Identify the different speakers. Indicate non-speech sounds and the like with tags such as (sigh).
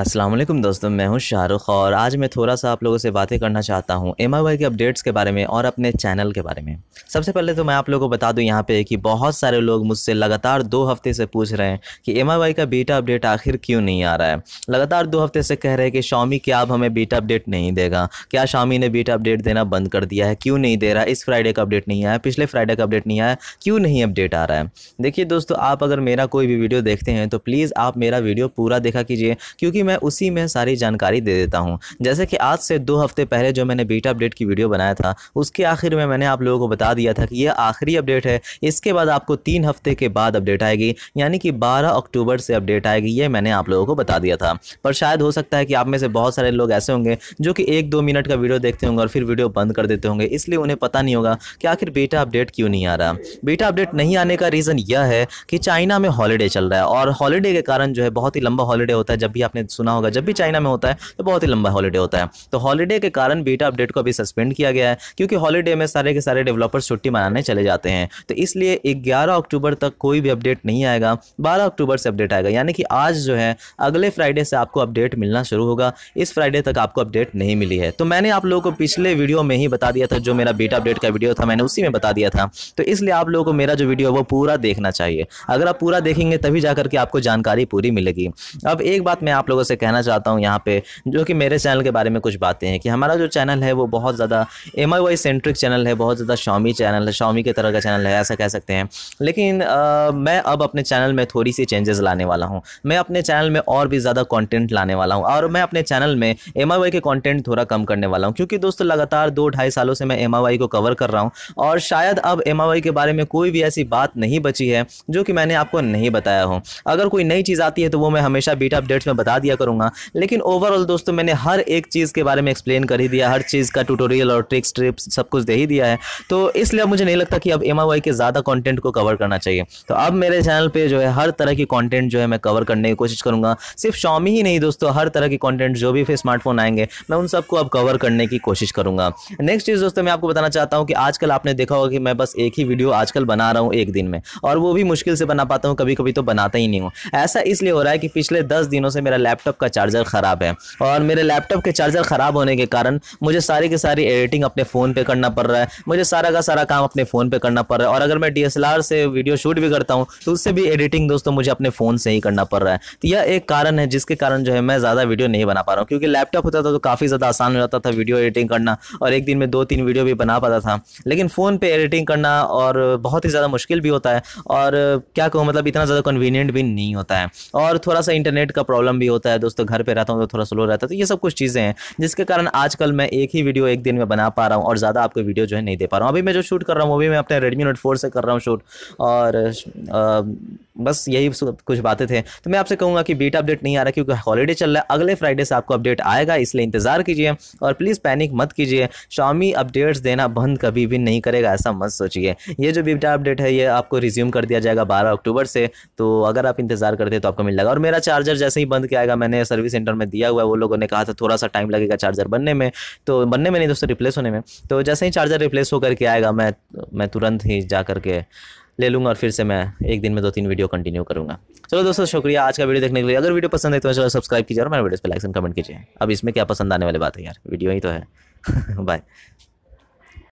Speaker 1: असलम दोस्तों मैं हूं शाहरुख और आज मैं थोड़ा सा आप लोगों से बातें करना चाहता हूं एम आई के अपडेट्स के बारे में और अपने चैनल के बारे में सबसे पहले तो मैं आप लोगों को बता दूं यहां पे कि बहुत सारे लोग मुझसे लगातार दो हफ्ते से पूछ रहे हैं कि एम आई का बीटा अपडेट आखिर क्यों नहीं आ रहा है लगातार दो हफ्ते से कह रहे हैं कि शॉमी क्या अब हमें बीटा अपडेट नहीं देगा क्या शामी ने बीटा अपडेट देना बंद कर दिया है क्यों नहीं दे रहा इस फ्राइडे का अपडेट नहीं आया पिछले फ्राइडे का अपडेट नहीं आया क्यों नहीं अपडेट आ रहा है देखिए दोस्तों आप अगर मेरा कोई भी वीडियो देखते हैं तो प्लीज़ आप मेरा वीडियो पूरा देखा कीजिए क्योंकि मैं उसी में सारी जानकारी दे देता हूँ जैसे कि आज से दो हफ्ते पहले जो मैंने बीटा अपडेट की वीडियो बनाया था उसके आखिर में मैंने आप लोगों को बता दिया था कि यह आखिरी अपडेट है इसके बाद आपको तीन हफ्ते के बाद अपडेट आएगी यानी कि बारह अक्टूबर से अपडेट आएगी ये मैंने आप लोगों को बता दिया था पर शायद हो सकता है कि आप में से बहुत सारे लोग ऐसे होंगे जो कि एक दो मिनट का वीडियो देखते होंगे और फिर वीडियो बंद कर देते होंगे इसलिए उन्हें पता नहीं होगा कि आखिर बीटा अपडेट क्यों नहीं आ रहा बीटा अपडेट नहीं आने का रीज़न यह है कि चाइना में हॉलीडे चल रहा है और हॉलीडे के कारण जो है बहुत ही लंबा हॉलीडे होता है जब भी आपने सुना होगा जब भी चाइना में होता है तो बहुत ही लंबा हॉलीडे होता है तो हॉलीडे के कारण बीटा अपडेट को अभी सस्पेंड किया गया है क्योंकि हॉलीडे में सारे के सारे डेवलपर्स छुट्टी मनाने चले जाते हैं तो इसलिए ग्यारह अक्टूबर तक कोई भी अपडेट नहीं आएगा बारह अक्टूबर से अपडेट आएगा यानी कि आज जो है अगले फ्राइडे से आपको अपडेट मिलना शुरू होगा इस फ्राइडे तक आपको अपडेट नहीं मिली है तो मैंने आप लोगों को पिछले वीडियो में ही बता दिया था जो मेरा बीटा अपडेट का वीडियो था मैंने उसी में बता दिया था तो इसलिए आप लोगों को मेरा जो वीडियो है वो पूरा देखना चाहिए अगर आप पूरा देखेंगे तभी जाकर के आपको जानकारी पूरी मिलेगी अब एक बात मैं आप लोगों लोगों से कहना चाहता हूँ यहाँ पे जो कि मेरे चैनल के बारे में कुछ बातें हैं कि हमारा जो चैनल है वो बहुत ज़्यादा M I Y centric channel है बहुत ज़्यादा शॉमी चैनल है शॉमी के तरह का चैनल है ऐसा कह सकते हैं लेकिन आ, मैं अब अपने चैनल में थोड़ी सी चेंजेस लाने वाला हूँ मैं अपने चैनल में और भी ज़्यादा कॉन्टेंट लाने वाला हूँ और मैं अपने चैनल में एम के कॉन्टेंट थोड़ा कम करने वाला हूँ क्योंकि दोस्तों लगातार दो ढाई सालों से मैं एम को कवर कर रहा हूँ और शायद अब एम के बारे में कोई भी ऐसी बात नहीं बची है जो कि मैंने आपको नहीं बताया हूँ अगर कोई नई चीज़ आती है तो वो मैं हमेशा बीटा अपडेट्स में बता दिया दिया करूँगा लेकिन ओवरऑल दोस्तों मैंने हर एक चीज़ के बारे में एक्सप्लेन कर ही दिया हर चीज़ का ट्यूटोरियल और ट्रिक्स ट्रिप्स सब कुछ दे ही दिया है तो इसलिए मुझे नहीं लगता कि अब एम के ज़्यादा कॉन्टेंट को कवर करना चाहिए तो अब मेरे चैनल पर जो है हर तरह की कॉन्टेंट जो है मैं कवर करने की कोशिश करूँगा सिर्फ शॉमी ही नहीं दोस्तों हर तरह की कॉन्टेंट जो भी फिर स्मार्टफोन आएंगे मैं उन सबको अब कवर करने की कोशिश करूँगा नेक्स्ट चीज़ दोस्तों मैं आपको बताना चाहता हूँ कि आजकल आपने देखा होगा कि मैं बस एक ही वीडियो आजकल बना रहा हूँ एक दिन में और वो भी मुश्किल से बना पाता हूँ कभी कभी तो बनाता ही नहीं हूँ ऐसा इसलिए हो रहा है कि पिछले दस दिनों से मेरा लैपटॉप लैपटॉप का चार्जर ख़राब है और मेरे लैपटॉप के चार्जर ख़राब होने के कारण मुझे सारी की सारी एडिटिंग अपने फ़ोन पर करना पड़ रहा है मुझे सारा का सारा काम अपने फ़ोन पर करना पड़ रहा है और अगर मैं डी से वीडियो शूट भी करता हूँ तो उससे भी एडिटिंग दोस्तों मुझे अपने फ़ोन से ही करना पड़ रहा है तो यह एक कारण है जिसके कारण जो है मैं ज़्यादा वीडियो नहीं बना पा रहा हूँ क्योंकि लैपटॉप होता था तो काफ़ी ज़्यादा आसान हो जाता था वीडियो एडिटिंग करना और एक दिन में दो तीन वीडियो भी बना पाता था लेकिन फ़ोन पर एडिटिंग करना और बहुत ही ज़्यादा मुश्किल भी होता है और क्या कहूँ मतलब इतना ज़्यादा कन्वीनियंट भी नहीं होता है और थोड़ा सा इंटरनेट का प्रॉब्लम भी होता है है दोस्तों घर पर रहता हूँ तो थोड़ा स्लो रहता है तो ये सब कुछ चीज़ें हैं जिसके कारण आजकल मैं एक ही वीडियो एक दिन में बना पा रहा हूँ और ज़्यादा आपको वीडियो जो है नहीं दे पा रहा हूँ अभी मैं जो शूट कर रहा हूँ वो भी मैं अपने रेडमी नोट फोर से कर रहा हूँ शूट और आ, बस यही कुछ बातें थे तो मैं आपसे कहूँगा कि बीटा अपडेट नहीं आ रहा क्योंकि हॉलीडे चल रहा है अगले फ्राइडे से आपको अपडेट आएगा इसलिए इंतज़ार कीजिए और प्लीज़ पैनिक मत कीजिए शामी अपडेट्स देना बंद कभी भी नहीं करेगा ऐसा मत सोचिए ये जो बीटा अपडेट है ये आपको रिज्यूम कर दिया जाएगा बारह अक्टूबर से तो अगर आप इंतज़ार करते तो आपको मिल जाएगा और मेरा चार्जर जैसे ही बंद किया आएगा मैंने सर्विस सेंटर में दिया हुआ है वो लोगों ने कहा था थोड़ा सा टाइम लगेगा चार्जर बनने में तो बनने में नहीं दोस्तों रिप्लेस होने में तो जैसे ही चार्जर रिप्लेस होकर के आएगा मैं मैं तुरंत ही जा करके ले लूँगा और फिर से मैं एक दिन में दो तीन वीडियो कंटिन्यू करूँगा चलो दोस्तों शुक्रिया आज का वीडियो देखने के लिए अगर वीडियो पसंद है तो चलो सब्सक्राइब कीजिए और मेरे वीडियो पर लाइक एंड कमेंट कीजिए अब इसमें क्या पसंद आने वाली बात है यार वीडियो ही तो है बाय (laughs)